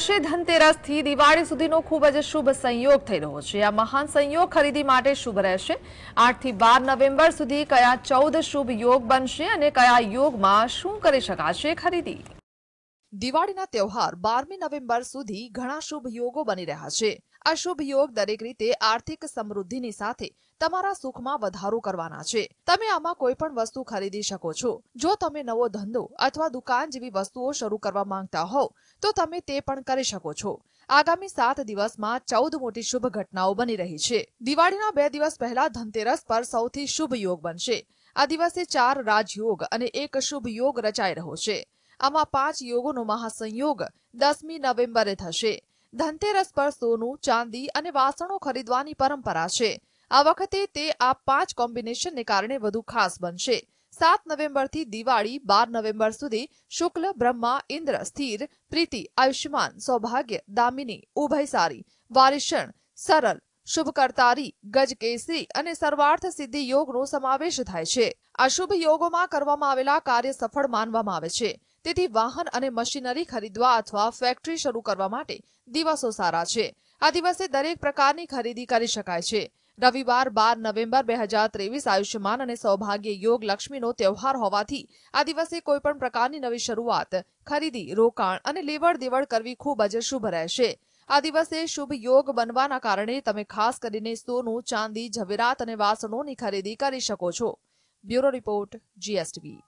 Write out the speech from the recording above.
વર્ષે ધનતેરસથી દિવાળી સુધીનો ખૂબ જ શુભ સંયોગ થઈ રહ્યો છે આ મહાન સંયોગ ખરીદી માટે શુભ રહેશે આઠથી બાર નવેમ્બર સુધી કયા ચૌદ શુભ યોગ બનશે અને કયા યોગમાં શું કરી શકાશે ખરીદી દિવાળીના તહેવાર બારમી નવેમ્બર સુધી ઘણા શુભ યોગો બની રહ્યા છે આ શુભ યોગ દરેક રીતે આર્થિક સમૃદ્ધિની સાથે તમારા સુખમાં વધારો કરવાના છે તમે આમાં કોઈ પણ વસ્તુ ખરીદી શકો છો જો તમે નવો ધંધો અથવા દુકાન જેવી વસ્તુઓ શરૂ કરવા માંગતા હોવ તો તમે તે પણ કરી શકો છો આગામી સાત દિવસમાં ચૌદ મોટી શુભ ઘટનાઓ બની રહી છે દિવાળીના બે દિવસ પહેલા ધનતેરસ પર સૌથી શુભ યોગ બનશે આ દિવસે ચાર રાજયોગ અને એક શુભ યોગ રચાઈ રહ્યો છે આમાં પાંચ યોગોનો મહાસંયોગ દસમી નવેમ્બરે થશે ધનતેરસ પર સોનું ચાંદી અને વાસણો ખરીદવાની પરંપરા છે આ વખતે તે આ પાંચ કોમ્બિનેશનને કારણે વધુ ખાસ બનશે સાત નવેમ્બરથી દિવાળી બાર નવેમ્બર સુધી શુક્લ બ્રહ્મા ઇન્દ્ર સ્થિર પ્રીતિ આયુષ્યમાન સૌભાગ્ય દામિની ઉભયસારી વારિષણ સરળ શુભકર્તારી ગજકેસરી અને સર્વાર્થ સિદ્ધિ યોગનો સમાવેશ થાય છે આ શુભ યોગોમાં કરવામાં આવેલા કાર્ય સફળ માનવામાં આવે છે તેથી વાહન અને મશીનરી ખરીદવા અથવા ફેક્ટરી શરૂ કરવા માટે દિવસો સારા છે આ દિવસે દરેક પ્રકારની ખરીદી કરી શકાય છે રવિવાર બાર નવેમ્બર બે હજાર ત્રેવીસ આયુષ્યમાન અને સૌભાગ્ય યોગ લક્ષ્મીનો તહેવાર હોવાથી આ દિવસે કોઈપણ પ્રકારની નવી શરૂઆત ખરીદી રોકાણ અને લેવડ દેવડ કરવી ખૂબ જ શુભ રહેશે આ દિવસે શુભ યોગ બનવાના કારણે તમે ખાસ કરીને સોનું ચાંદી ઝવેરાત અને વાસણોની ખરીદી કરી શકો છો બ્યુરો રિપોર્ટ જીએસટીવી